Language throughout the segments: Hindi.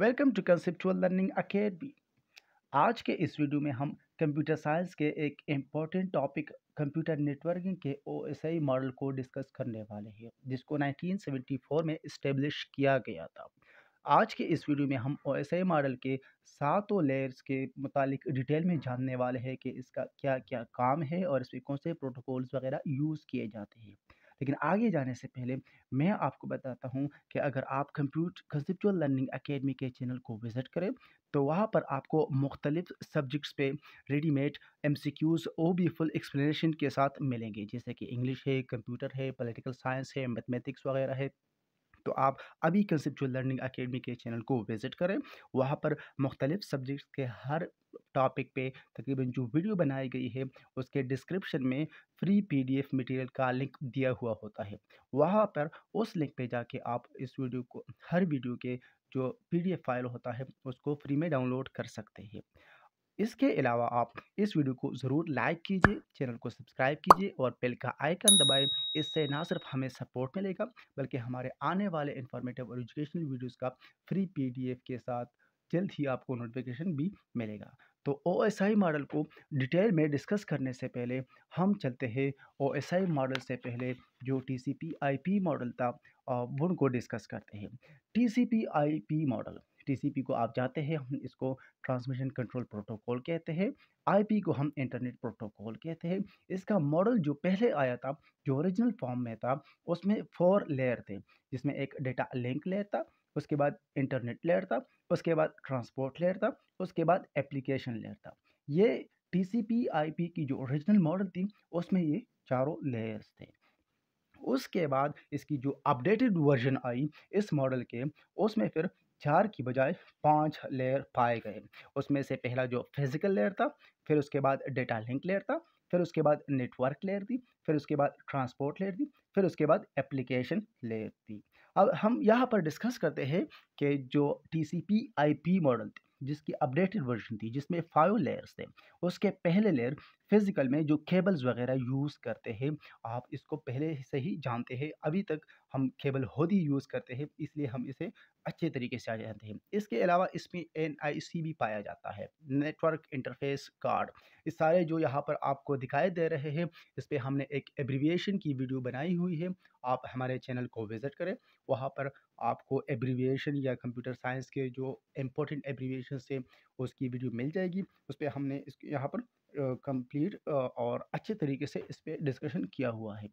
welcome to conceptual learning academy आज के इस वीडियो में हम कंप्यूटर साइंस के एक इम्पॉर्टेंट टॉपिक कंप्यूटर नेटवर्किंग के ओ एस आई मॉडल को डिस्कस करने वाले हैं जिसको 1974 में इस्टेब्लिश किया गया था आज के इस वीडियो में हम ओ एस आई मॉडल के सातों लेयर्स के मुतालिक डिटेल में जानने वाले हैं कि इसका क्या क्या काम है और इसमें कौन से प्रोटोकॉल्स वगैरह यूज़ किए जाते हैं लेकिन आगे जाने से पहले मैं आपको बताता हूँ कि अगर आप कंप्यूट कंसेप्चुअल लर्निंग अकेडमी के चैनल को विज़िट करें तो वहाँ पर आपको मुख्तलिफ सब्जेक्ट्स पे रेडीमेड एम सी क्यूज़ ओ भी फुल एक्सप्लेनेशन के साथ मिलेंगे जैसे कि इंग्लिश है कंप्यूटर है पोलिटिकल साइंस है मैथमेटिक्स वगैरह है तो आप अभी कंसेप्चुअल लर्निंग अकेडमी के चैनल को विज़िट करें वहाँ पर मुख्तलिफ़ सब्जेक्ट्स के हर टॉपिक पे तकरीबन जो वीडियो बनाई गई है उसके डिस्क्रिप्शन में फ्री पीडीएफ मटेरियल का लिंक दिया हुआ होता है वहाँ पर उस लिंक पे जाके आप इस वीडियो को हर वीडियो के जो पीडीएफ फाइल होता है उसको फ्री में डाउनलोड कर सकते हैं इसके अलावा आप इस वीडियो को ज़रूर लाइक कीजिए चैनल को सब्सक्राइब कीजिए और बेल का आइकन दबाएं इससे ना सिर्फ हमें सपोर्ट मिलेगा बल्कि हमारे आने वाले इन्फॉर्मेटिव और एजुकेशनल वीडियोस का फ्री पीडीएफ के साथ जल्द ही आपको नोटिफिकेशन भी मिलेगा तो ओ एस आई मॉडल को डिटेल में डिस्कस करने से पहले हम चलते हैं ओ एस आई मॉडल से पहले जो T C P I P model था उनको डिस्कस करते हैं T C P I P model TCP को आप जानते हैं हम इसको ट्रांसमिशन कंट्रोल प्रोटोकॉल कहते हैं आईपी को हम इंटरनेट प्रोटोकॉल कहते हैं इसका मॉडल जो पहले आया था जो ओरिजिनल फॉर्म में था उसमें फोर लेयर थे जिसमें एक डेटा लिंक लेयर था उसके बाद इंटरनेट लेयर था उसके बाद ट्रांसपोर्ट लेयर था उसके बाद एप्लीकेशन लेयर था ये टी आईपी की जो ओरिजिनल मॉडल थी उसमें ये चारों लेयर्स थे उसके बाद इसकी जो अपडेटेड वर्जन आई इस मॉडल के उसमें फिर चार की बजाय पांच लेयर पाए गए उसमें से पहला जो फिजिकल लेयर था फिर उसके बाद डेटा लिंक लेयर था फिर उसके बाद नेटवर्क लेयर थी फिर उसके बाद ट्रांसपोर्ट लेयर थी फिर उसके बाद एप्लीकेशन लेयर थी अब हम यहाँ पर डिस्कस करते हैं कि जो T C P I P model थी जिसकी अपडेटेड वर्जन थी जिसमें फाइव लेयर्स थे उसके पहले लेयर फिज़िकल में जो केबल्स वगैरह यूज़ करते हैं आप इसको पहले से ही जानते हैं अभी तक हम केबल खुद ही यूज़ करते हैं इसलिए हम इसे अच्छे तरीके से आ जाते हैं इसके अलावा इसमें एन भी पाया जाता है नेटवर्क इंटरफेस कार्ड इस सारे जो यहाँ पर आपको दिखाई दे रहे हैं इस पर हमने एक एब्रीविएशन की वीडियो बनाई हुई है आप हमारे चैनल को विज़िट करें वहाँ पर आपको एब्रीविएशन या कंप्यूटर साइंस के जो इम्पोर्टेंट एब्रीविएशन से उसकी वीडियो मिल जाएगी उस पर हमने इस यहाँ पर कंप्लीट और अच्छे तरीके से इस पर डिस्कशन किया हुआ है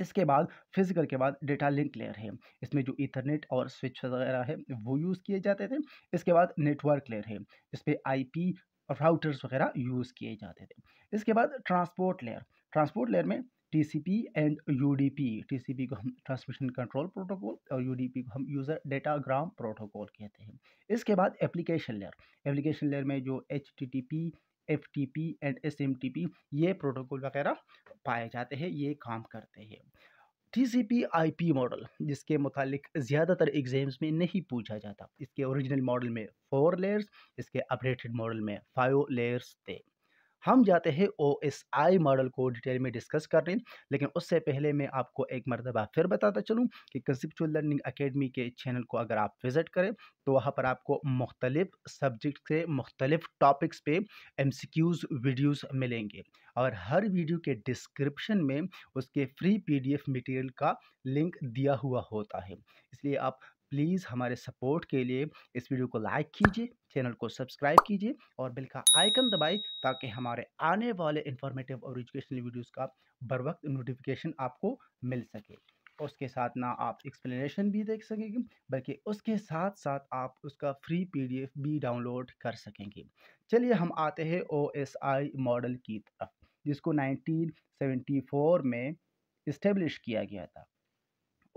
इसके बाद फिजिकल के बाद डेटा लिंक लेयर है इसमें जो इथरनेट और स्विच वगैरह है वो यूज़ किए जाते थे इसके बाद नेटवर्क लेयर है इस पर आई राउटर्स वगैरह यूज़ किए जाते थे इसके बाद ट्रांसपोर्ट लेयर ट्रांसपोर्ट लेयर में टीसीपी एंड यूडीपी टीसीपी को हम ट्रांसमिशन कंट्रोल प्रोटोकॉल और यूडीपी को हम यूज़र डेटाग्राम प्रोटोकॉल कहते हैं इसके बाद एप्लीकेशन लेयर एप्लीकेशन लेयर में जो H T T P F T P and S M T P ये प्रोटोकॉल वगैरह पाए जाते हैं ये काम करते हैं T C P I P model जिसके मुतालिक ज़्यादातर एग्ज़ाम्स में नहीं पूछा जाता इसके ओरिजिनल मॉडल में फोर लेयर्स इसके अपडेटेड मॉडल में फाइव लेयर्स थे हम जाते हैं ओ एस आई मॉडल को डिटेल में डिस्कस करने लेकिन उससे पहले मैं आपको एक मरतबा फिर बताता चलूँ कि कंसिपचुअल लर्निंग अकेडमी के चैनल को अगर आप विज़िट करें तो वहाँ पर आपको मुख्तलिफ सब्जेक्ट से मुख्तलिफ टॉपिक्स पे एम सी क्यूज़ वीडियोज़ मिलेंगे और हर वीडियो के डिस्क्रिप्शन में उसके free P D F material का लिंक दिया हुआ होता है इसलिए आप प्लीज़ हमारे सपोर्ट के लिए इस वीडियो को लाइक कीजिए चैनल को सब्सक्राइब कीजिए और बिल का आइकन दबाए ताकि हमारे आने वाले इंफॉर्मेटिव और एजुकेशनल वीडियोस का बर वक्त नोटिफिकेशन आपको मिल सके उसके साथ ना आप एक्सप्लेनेशन भी देख सकेंगे बल्कि उसके साथ साथ आप उसका फ्री पीडीएफ भी डाउनलोड कर सकेंगे चलिए हम आते हैं ओएसआई मॉडल की तरफ जिसको 1974 में इस्टेब्लिश किया गया था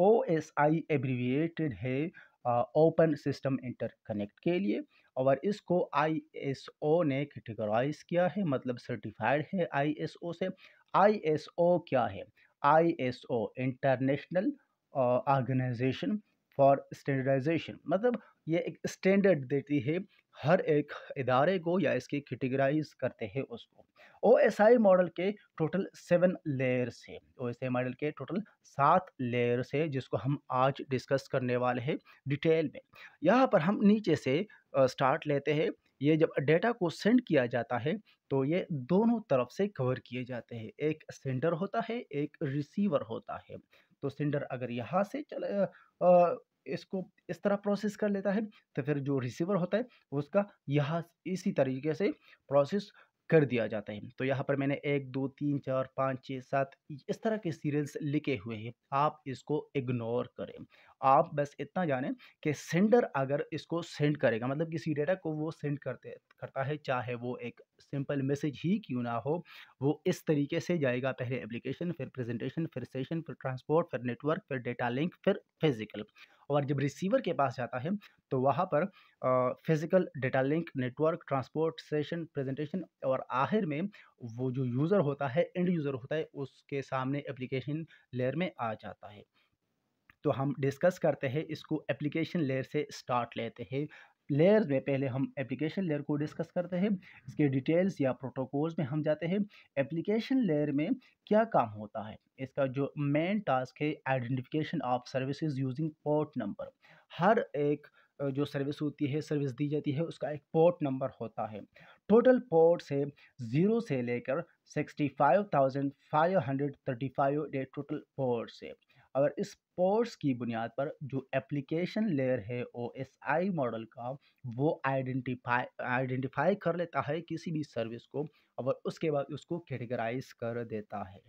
ओ एस आई एब्रीविएटेड है ओपन सिस्टम इंटरकनेक्ट के लिए और इसको आईएसओ ने कैटेगराइज किया है मतलब सर्टिफाइड है आईएसओ से आईएसओ क्या है ISO international organisation for standardisation मतलब ये एक स्टैंडर्ड देती है हर एक इदारे को या इसकी कैटेगराइज करते हैं उसको ओ एस आई मॉडल के टोटल सेवन लेयर्स है ओ एस आई मॉडल के टोटल सात लेयर्स है जिसको हम आज डिस्कस करने वाले हैं डिटेल में यहाँ पर हम नीचे से स्टार्ट लेते हैं ये जब डेटा को सेंड किया जाता है तो ये दोनों तरफ से कवर किए जाते हैं एक सेंडर होता है एक रिसीवर होता है तो सेंडर अगर यहाँ से चले आ, इसको इस तरह प्रोसेस कर लेता है तो फिर जो रिसीवर होता है उसका यहाँ इसी तरीके से प्रोसेस कर दिया जाता है तो यहाँ पर मैंने एक दो तीन चार पाँच छः सात इस तरह के सीरियल्स लिखे हुए हैं आप इसको इग्नोर करें आप बस इतना जानें कि सेंडर अगर इसको सेंड करेगा मतलब किसी डेटा को वो सेंड करते करता है चाहे वो एक सिंपल मैसेज ही क्यों ना हो वो इस तरीके से जाएगा पहले एप्लीकेशन फिर प्रेजेंटेशन फिर सेशन फिर ट्रांसपोर्ट फिर नेटवर्क फिर डेटा लिंक फिर फिजिकल और जब रिसीवर के पास जाता है तो वहाँ पर physical data link network transport session presentation और आखिर में वो जो यूज़र होता है एंड यूज़र होता है उसके सामने एप्लीकेशन लेयर में आ जाता है तो हम डिस्कस करते हैं इसको एप्लीकेशन लेयर से स्टार्ट लेते हैं लेयर्स में पहले हम एप्लीकेशन लेयर को डिस्कस करते हैं इसके डिटेल्स या प्रोटोकॉल्स में हम जाते हैं एप्लीकेशन लेयर में क्या काम होता है इसका जो मेन टास्क है identification of services using port number हर एक जो सर्विस होती है सर्विस दी जाती है उसका एक पोर्ट नंबर होता है टोटल पोर्ट से ज़ीरो से लेकर sixty five thousand five hundred thirty five total port से अगर इस पोर्ट्स की बुनियाद पर जो एप्लीकेशन लेयर है ओ एस आई मॉडल का वो आइडेंटिफाई आइडेंटिफाई कर लेता है किसी भी सर्विस को और उसके बाद उसको कैटेगराइज कर देता है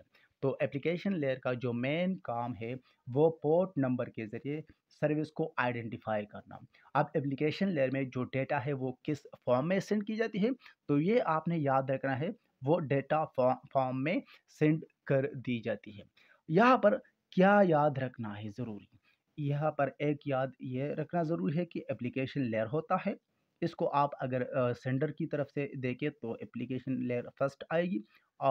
तो एप्लीकेशन लेयर का जो मेन काम है वो पोर्ट नंबर के ज़रिए सर्विस को आइडेंटिफाई करना अब एप्लीकेशन लेयर में जो डेटा है वो किस फॉर्म में सेंड की जाती है तो ये आपने याद रखना है वो डेटा फॉर्म में सेंड कर दी जाती है यहाँ पर क्या याद रखना है ज़रूरी यहाँ पर एक याद ये रखना ज़रूरी है कि एप्लीकेशन लेयर होता है इसको आप अगर सेंडर की तरफ से देखें तो एप्लीकेशन लेयर फर्स्ट आएगी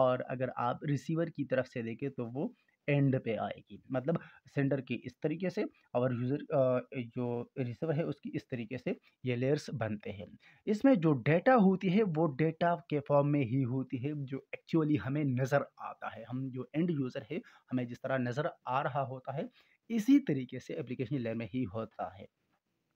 और अगर आप रिसीवर की तरफ से देखें तो वो एंड पे आएगी मतलब सेंडर की इस तरीके से और यूज़र जो रिसीवर है उसकी इस तरीके से ये लेयर्स बनते हैं इसमें जो डेटा होती है वो डेटा के फॉर्म में ही होती है जो एक्चुअली हमें नज़र आता है हम जो एंड यूज़र है हमें जिस तरह नज़र आ रहा होता है इसी तरीके से एप्लीकेशन लेयर में ही होता है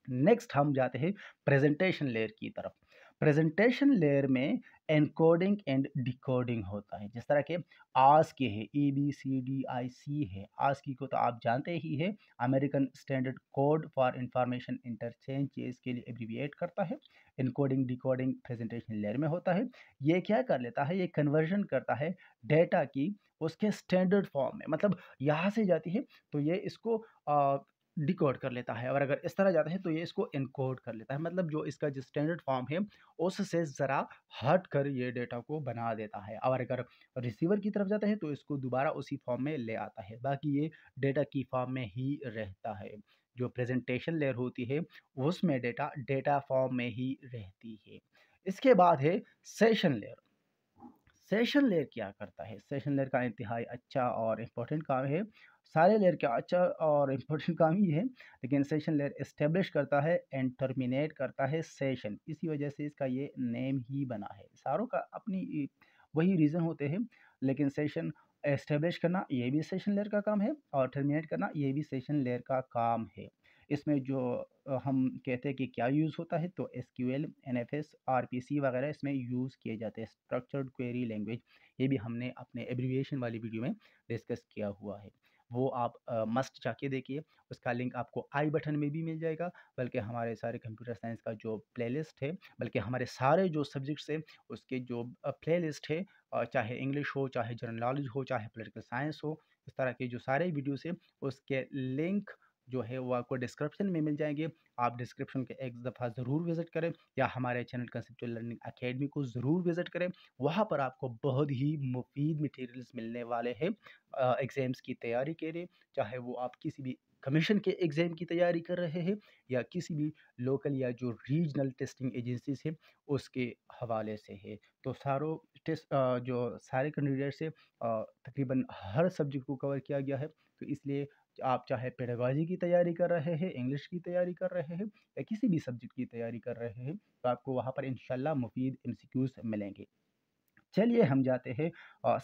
नेक्स्ट हम जाते हैं प्रेजेंटेशन लेयर की तरफ प्रेजेंटेशन लेयर में एनकोडिंग एंड डिकोडिंग होता है जिस तरह के आज के है A B C D I सी है आज की को तो आप जानते ही है American standard code for information interchange ये इसके लिए एब्रीविएट करता है इनकोडिंग डिकोडिंग प्रेजेंटेशन लेयर में होता है ये क्या कर लेता है ये कन्वर्जन करता है डेटा की उसके स्टैंडर्ड फॉर्म में मतलब यहाँ से जाती है तो ये इसको डिकोड कर लेता है और अगर इस तरह जाता है तो ये इसको इनकोड कर लेता है मतलब जो इसका जो स्टैंडर्ड फॉर्म है उससे ज़रा हट कर ये डेटा को बना देता है और अगर रिसीवर की तरफ जाता है तो इसको दोबारा उसी फॉर्म में ले आता है बाकी ये डेटा की फॉर्म में ही रहता है जो प्रेजेंटेशन लेयर होती है उसमें डेटा डेटा फॉर्म में ही रहती है इसके बाद है सेशन लेयर सेशन लेयर क्या करता है सेशन लेयर का इंतहाई अच्छा और इम्पोर्टेंट काम है सारे लेयर का अच्छा और इम्पोर्टेंट काम ही है लेकिन सेशन लेयर इस्टेब्लिश करता है एंड टर्मिनेट करता है सेशन इसी वजह से इसका ये नेम ही बना है सारों का अपनी वही रीज़न होते हैं लेकिन सेशन एस्टेब्लिश करना ये भी सेशन लेयर का काम है और टर्मिनेट करना ये भी सेशन लेयर का काम है इसमें जो हम कहते हैं कि क्या यूज़ होता है तो S Q L N F S R P C वगैरह इसमें यूज़ किए जाते हैं स्ट्रक्चर्ड क्वेरी लैंग्वेज ये भी हमने अपने एब्रीविएशन वाली वीडियो में डिस्कस किया हुआ है वो आप मस्ट uh, जाके देखिए उसका लिंक आपको आई बटन में भी मिल जाएगा बल्कि हमारे सारे कंप्यूटर साइंस का जो प्लेलिस्ट है बल्कि हमारे सारे जो सब्जेक्ट्स हैं उसके जो प्लेलिस्ट है चाहे इंग्लिश हो चाहे जनरल नॉलेज हो चाहे पोलिटिकल साइंस हो इस तरह के जो सारे वीडियोस हैं उसके लिंक जो है वो आपको डिस्क्रिप्शन में मिल जाएंगे आप डिस्क्रिप्शन के एक दफ़ा ज़रूर विज़िट करें या हमारे चैनल कंसेप्चुअल लर्निंग अकेडमी को ज़रूर विज़िट करें वहाँ पर आपको बहुत ही मुफीद मटेरियल्स मिलने वाले हैं एग्ज़ाम्स की तैयारी के लिए चाहे वो आप किसी भी कमीशन के एग्ज़ाम की तैयारी कर रहे हैं या किसी भी लोकल या जो रीजनल टेस्टिंग एजेंसीज है उसके हवाले से है तो सारों टेस्ट जो सारे कैंडिडेट से तकरीबन हर सब्जेक्ट को कवर किया गया है तो इसलिए आप चाहे पेडागॉजी की तैयारी कर रहे हैं इंग्लिश की तैयारी कर रहे हैं या किसी भी सब्जेक्ट की तैयारी कर रहे हैं तो आपको वहाँ पर इन मुफीद एम मिलेंगे चलिए हम जाते हैं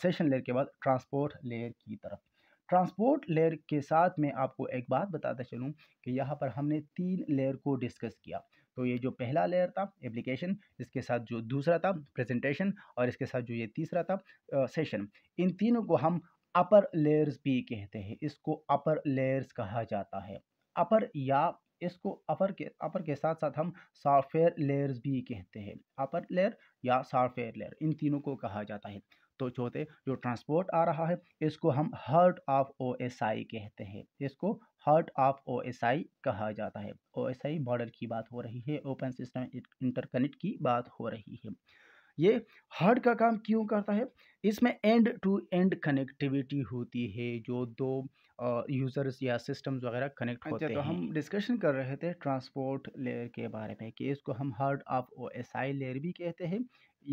सेशन लेयर के बाद ट्रांसपोर्ट लेयर की तरफ ट्रांसपोर्ट लेयर के साथ मैं आपको एक बात बताता चलूँ कि यहाँ पर हमने तीन लेयर को डिस्कस किया तो ये जो पहला लेयर था एप्लीकेशन इसके साथ जो दूसरा था प्रेजेंटेशन और इसके साथ जो ये तीसरा था सेशन इन तीनों को हम अपर लेयर्स भी कहते हैं इसको अपर लेयर्स कहा जाता है अपर या इसको अपर के अपर के साथ साथ हम सॉफ्टवेयर लेयर्स भी कहते हैं अपर लेयर या सॉफ्टवेयर लेयर इन तीनों को कहा जाता है तो चौथे जो ट्रांसपोर्ट आ रहा है इसको हम heart of O S I कहते हैं इसको heart of O S I कहा जाता है ओ एस आई मॉडल की बात हो रही है ओपन सिस्टम इंटरकनेक्ट की बात हो रही है ये हर्ड का काम क्यों करता है इसमें एंड टू एंड कनेक्टिविटी होती है जो दो यूज़र्स या सिस्टम्स वगैरह कनेक्ट अच्छा, होते तो हैं तो हम डिस्कशन कर रहे थे ट्रांसपोर्ट लेयर के बारे में कि इसको हम heart of O S I layer भी कहते हैं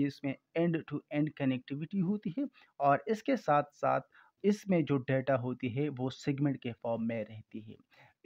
इसमें एंड टू एंड कनेक्टिविटी होती है और इसके साथ साथ इसमें जो डेटा होती है वो सेगमेंट के फॉर्म में रहती है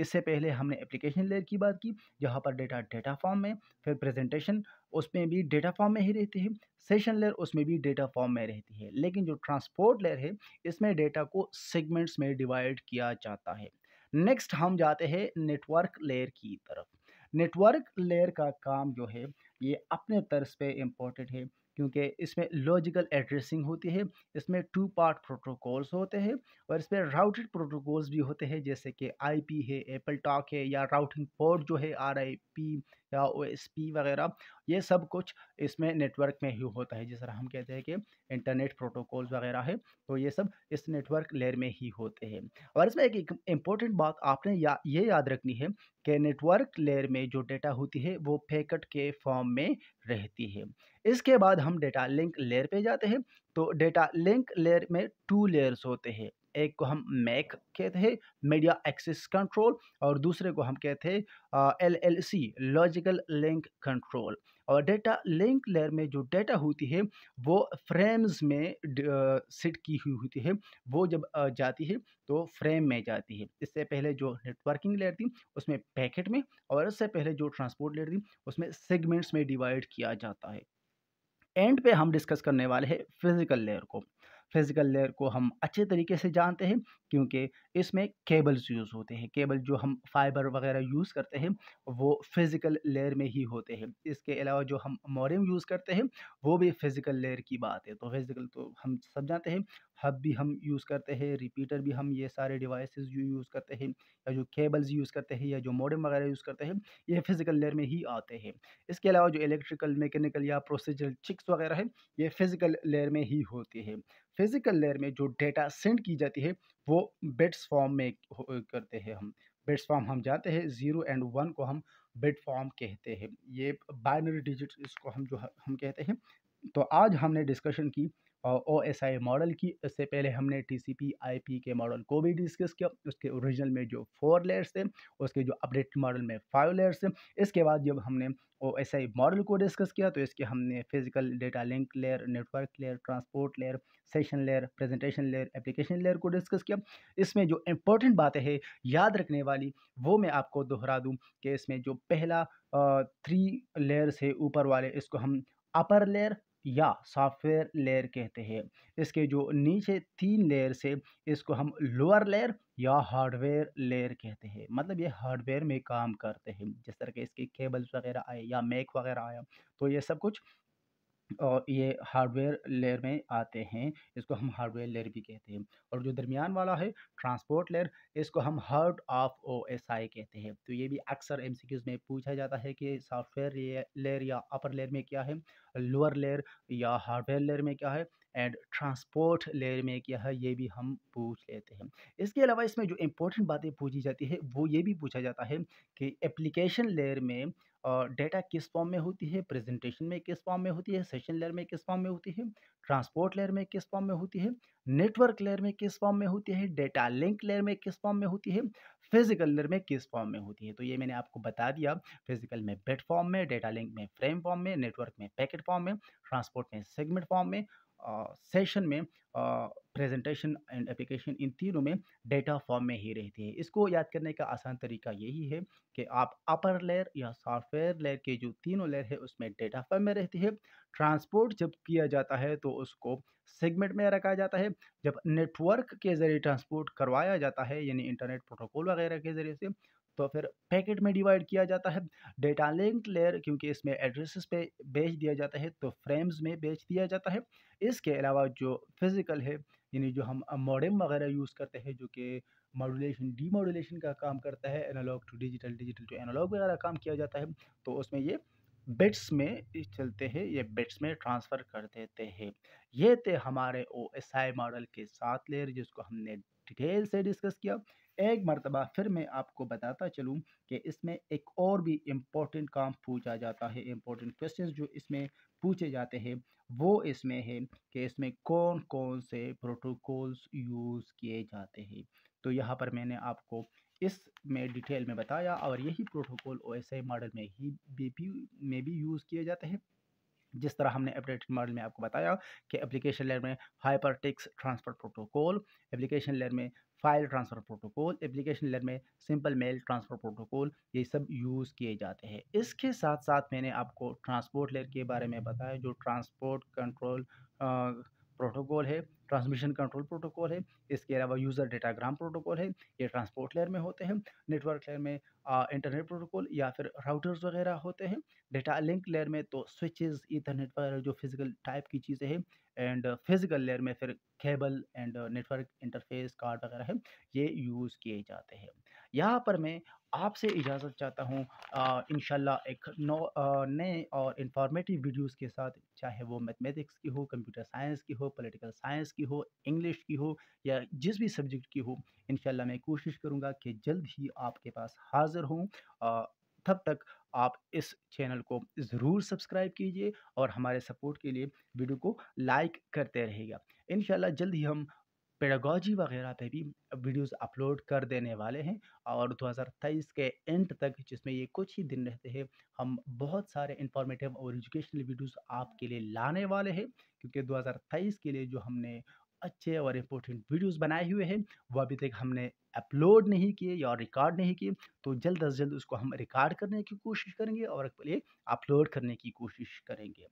इससे पहले हमने एप्लीकेशन लेयर की बात की जहाँ पर डेटा डेटा फॉर्म में फिर प्रेजेंटेशन उसमें भी डेटा फॉर्म में ही रहती है सेशन लेयर उसमें भी डेटा फॉर्म में रहती है लेकिन जो ट्रांसपोर्ट लेयर है इसमें डेटा को सेगमेंट्स में डिवाइड किया जाता है नेक्स्ट हम जाते हैं नेटवर्क लेयर की तरफ नेटवर्क लेयर का काम जो है ये अपने तर्ज पे इम्पोर्टेंट है क्योंकि इसमें लॉजिकल एड्रेसिंग होती है इसमें टू पार्ट प्रोटोकॉल्स होते हैं और इसमें राउटेड प्रोटोकॉल्स भी होते हैं जैसे कि आईपी है एप्पल टॉक है या राउटिंग पोर्ट जो है आरआईपी या ओ वगैरह ये सब कुछ इसमें नेटवर्क में ही होता है जिस तरह हम कहते हैं कि इंटरनेट प्रोटोकॉल वगैरह है तो ये सब इस नेटवर्क लेयर में ही होते हैं और इसमें एक इम्पोर्टेंट बात आपने या ये याद रखनी है कि नेटवर्क लेयर में जो डेटा होती है वो पैकेट के फॉर्म में रहती है इसके बाद हम डेटा लिंक लेयर पे जाते हैं तो डेटा लिंक लेयर में टू लेयर्स होते हैं एक को हम मैक कहते हैं मीडिया एक्सेस कंट्रोल और दूसरे को हम कहते हैं L L C logical link control और डेटा लिंक लेयर में जो डेटा होती है वो फ्रेम्स में सेट की हुई होती है वो जब जाती है तो फ्रेम में जाती है इससे पहले जो नेटवर्किंग लेयर थी उसमें पैकेट में और इससे पहले जो ट्रांसपोर्ट लेयर थी उसमें सेगमेंट्स में डिवाइड किया जाता है एंड पे हम डिस्कस करने वाले हैं फिजिकल लेयर को फिज़िकल लेयर को हम अच्छे तरीके से जानते हैं क्योंकि इसमें केबल्स यूज़ होते हैं केबल जो हम फाइबर वगैरह यूज़ करते हैं वो फिज़िकल लेयर में ही होते हैं इसके अलावा जो हम मोरम यूज़ करते हैं वो भी फिज़िकल लेयर की बात है तो फिज़िकल तो हम सब जानते हैं हब भी हम यूज़ करते हैं रिपीटर भी हम ये सारे डिवाइसेस जो यूज़ करते हैं या जो केबल्स यूज़ करते हैं या जो मॉडम वगैरह यूज़ करते हैं ये फिज़िकल लेयर में ही आते हैं इसके अलावा जो इलेक्ट्रिकल मैकेनिकल या प्रोसीजरल चिक्स वगैरह है ये फिज़िकल लेयर में ही होती है फिजिकल लेयर में जो डेटा सेंड की जाती है वो बिट्स फॉर्म में करते हैं हम बिट्स फॉर्म हम जाते हैं ज़ीरो एंड वन को हम बिट फॉर्म कहते हैं ये बाइनरी डिजिट इसको हम जो हम कहते हैं तो आज हमने डिस्कशन की ओ एस आई मॉडल की इससे पहले हमने T C P I P के मॉडल को भी डिस्कस किया उसके ओरिजिनल में जो फोर लेयर्स थे उसके जो अपडेटेड मॉडल में फाइव लेयर्स थे इसके बाद जब हमने ओ एस आई मॉडल को डिस्कस किया तो इसके हमने physical data link layer network layer transport layer session layer presentation layer application layer को डिस्कस किया इसमें जो इम्पोर्टेंट बातें हैं याद रखने वाली वो मैं आपको दोहरा दूँ कि इसमें जो पहला थ्री लेयर्स है ऊपर वाले इसको हम अपर लेयर या सॉफ्टवेयर लेयर कहते हैं इसके जो नीचे तीन लेयर से इसको हम लोअर लेयर या हार्डवेयर लेयर कहते हैं मतलब ये हार्डवेयर में काम करते हैं जिस तरह के इसके केबल्स वगैरह आए या मैक वगैरह आया तो ये सब कुछ और ये हार्डवेयर लेयर में आते हैं इसको हम हार्डवेयर लेयर भी कहते हैं और जो दरमियान वाला है ट्रांसपोर्ट लेयर इसको हम heart of O S I कहते हैं तो ये भी अक्सर एम में पूछा जाता है कि सॉफ्टवेयर लेयर या अपर लेयर में क्या है लोअर लेयर या हार्डवेयर लेयर में क्या है एंड ट्रांसपोर्ट लेयर में क्या है ये भी हम पूछ लेते हैं इसके अलावा इसमें जो इम्पोर्टेंट बातें पूछी जाती है वो ये भी पूछा जाता है कि एप्लीकेशन लेयर में डेटा किस फॉर्म में होती है प्रेजेंटेशन में किस फॉर्म में होती है सेशन लेयर में किस फॉर्म में होती है ट्रांसपोर्ट लेयर में किस फॉर्म में होती है नेटवर्क लेयर में किस फॉर्म में होती है डेटा लिंक लेयर में किस फॉर्म में होती है फिजिकल लेयर में किस फॉर्म में होती है तो ये मैंने आपको बता दिया फिजिकल में बेट फॉर्म में डेटा लिंक में फ्रेम फॉर्म में नेटवर्क में पैकेट फॉर्म में ट्रांसपोर्ट में सेगमेंट फॉर्म में सेशन में प्रेजेंटेशन एंड एप्लीकेशन इन तीनों में डेटा फॉर्म में ही रहती है इसको याद करने का आसान तरीका यही है कि आप अपर लेयर या सॉफ्टवेयर लेयर के जो तीनों लेयर है उसमें डेटा फॉर्म में रहती है ट्रांसपोर्ट जब किया जाता है तो उसको सेगमेंट में रखा जाता है जब नेटवर्क के ज़रिए ट्रांसपोर्ट करवाया जाता है यानी इंटरनेट प्रोटोकॉल वगैरह के ज़रिए से तो फिर पैकेट में डिवाइड किया जाता है डेटा लिंक लेयर क्योंकि इसमें एड्रेसेस पे बेच दिया जाता है तो फ्रेम्स में बेच दिया जाता है इसके अलावा जो फिज़िकल है यानी जो हम मॉडम वगैरह यूज़ करते हैं जो कि मॉडुलेशन डी मॉडुलेशन का काम करता है analogue to digital digital to analogue वगैरह काम किया जाता है तो उसमें ये बिट्स में चलते हैं ये बिट्स में ट्रांसफ़र कर देते हैं ये थे हमारे ओ एस आई मॉडल के सात लेयर जिसको हमने डिटेल से डिस्कस किया एक मरतबा फिर मैं आपको बताता चलूँ कि इसमें एक और भी इम्पोर्टेंट काम पूछा जाता है इम्पोर्टेंट क्वेश्चन जो इसमें पूछे जाते हैं वो इसमें है कि इसमें कौन कौन से प्रोटोकॉल्स यूज़ किए जाते हैं तो यहाँ पर मैंने आपको इस में डिटेल में बताया और यही protocol O S I model में ही बी में भी यूज़ किए जाते हैं जिस तरह हमने अपडेटेड मॉडल में आपको बताया कि एप्लीकेशन लेयर में hypertext transfer protocol application layer में file transfer protocol application layer में सिंपल मेल ट्रांसफ़र प्रोटोकॉल ये सब यूज़ किए जाते हैं इसके साथ साथ मैंने आपको ट्रांसपोर्ट लेयर के बारे में बताया जो ट्रांसपोर्ट कंट्रोल प्रोटोकॉल है ट्रांसमिशन कंट्रोल प्रोटोकॉल है इसके अलावा यूज़र डेटाग्राम प्रोटोकॉल है ये ट्रांसपोर्ट लेयर में होते हैं नेटवर्क लेयर में इंटरनेट प्रोटोकॉल या फिर राउटर्स वगैरह होते हैं डेटा लिंक लेयर में तो स्विचेस इथरनेट वगैरह जो फिजिकल टाइप की चीज़ें हैं एंड फिजिकल लेयर में फिर cable and network interface card वगैरह है ये यूज़ किए जाते हैं यहाँ पर मैं आपसे इजाज़त चाहता हूँ इन एक नौ नए और इन्फॉर्मेटिव वीडियोस के साथ चाहे वो मैथमेटिक्स की हो कंप्यूटर साइंस की हो पॉलिटिकल साइंस की हो इंग्लिश की हो या जिस भी सब्जेक्ट की हो इन मैं कोशिश करूँगा कि जल्द ही आपके पास हाज़िर हूँ तब तक आप इस चैनल को ज़रूर सब्सक्राइब कीजिए और हमारे सपोर्ट के लिए वीडियो को लाइक करते रहेगा इन जल्द ही हम पेडागॉजी वगैरह पे भी वीडियोस अपलोड कर देने वाले हैं और 2023 के एंड तक जिसमें ये कुछ ही दिन रहते हैं हम बहुत सारे इंफॉर्मेटिव और एजुकेशनल वीडियोस आपके लिए लाने वाले हैं क्योंकि 2023 के लिए जो हमने अच्छे और इम्पोर्टेंट वीडियोस बनाए हुए हैं वो अभी तक हमने अपलोड नहीं किए या रिकॉर्ड नहीं किए तो जल्द अज जल्द उसको हम रिकॉर्ड करने की कोशिश करेंगे और अपलोड करने की कोशिश करेंगे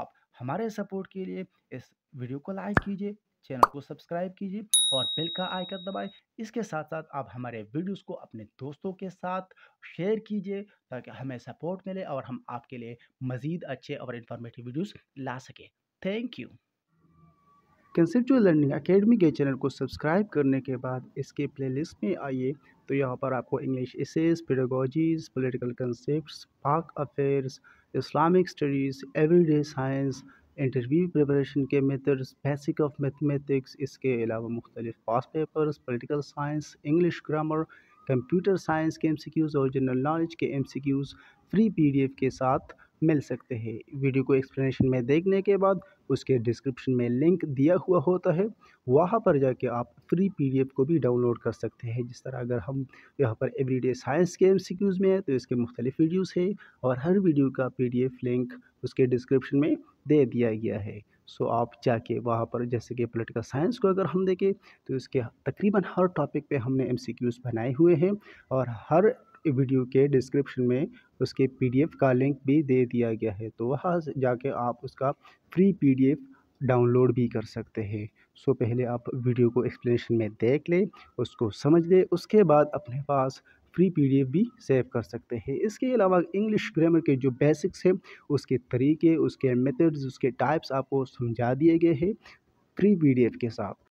आप हमारे सपोर्ट के लिए इस वीडियो को लाइक कीजिए चैनल को सब्सक्राइब कीजिए और बेल का आइकन दबाएं इसके साथ साथ आप हमारे वीडियोस को अपने दोस्तों के साथ शेयर कीजिए ताकि हमें सपोर्ट मिले और हम आपके लिए मज़ीद अच्छे और इन्फॉर्मेटिव वीडियोस ला सकें thank you conceptual learning academy के चैनल को सब्सक्राइब करने के बाद इसके लिस्ट में आइए तो यहाँ पर आपको English essays pedagogies political concept Pak affairs Islamic studies everyday science interview preparation के मेथड्स बेसिक ऑफ मैथमेटिक्स इसके अलावा मुख्तलिफ past papers political science English grammar computer science के एम सी क्यूज़ और जनरल नॉलेज के M C Qs free P D F के साथ मिल सकते हैं वीडियो को एक्सप्लेनेशन में देखने के बाद उसके डिस्क्रिप्शन में लिंक दिया हुआ होता है वहाँ पर जाके आप फ्री पीडीएफ को भी डाउनलोड कर सकते हैं जिस तरह अगर हम यहाँ पर एवरीडे साइंस के एमसीक्यूज़ में है तो इसके मुख्तलिफ वीडियोज़ हैं और हर वीडियो का पीडीएफ लिंक उसके डिस्क्रिप्शन में दे दिया गया है सो आप जाके वहाँ पर जैसे कि पोलिटिकल साइंस को अगर हम देखें तो इसके तकरीबन हर टॉपिक पे हमने एमसीक्यूज़ बनाए हुए हैं और हर वीडियो के डिस्क्रिप्शन में उसके पीडीएफ का लिंक भी दे दिया गया है तो वहाँ जाके आप उसका फ्री पीडीएफ डाउनलोड भी कर सकते हैं सो पहले आप वीडियो को एक्सप्लेनेशन में देख लें उसको समझ लें उसके बाद अपने पास फ्री पीडीएफ भी सेव कर सकते हैं इसके अलावा इंग्लिश ग्रामर के जो बेसिक्स हैं उसके तरीके उसके मेथड्स उसके टाइप्स आपको समझा दिए गए हैं फ्री पीडीएफ के साथ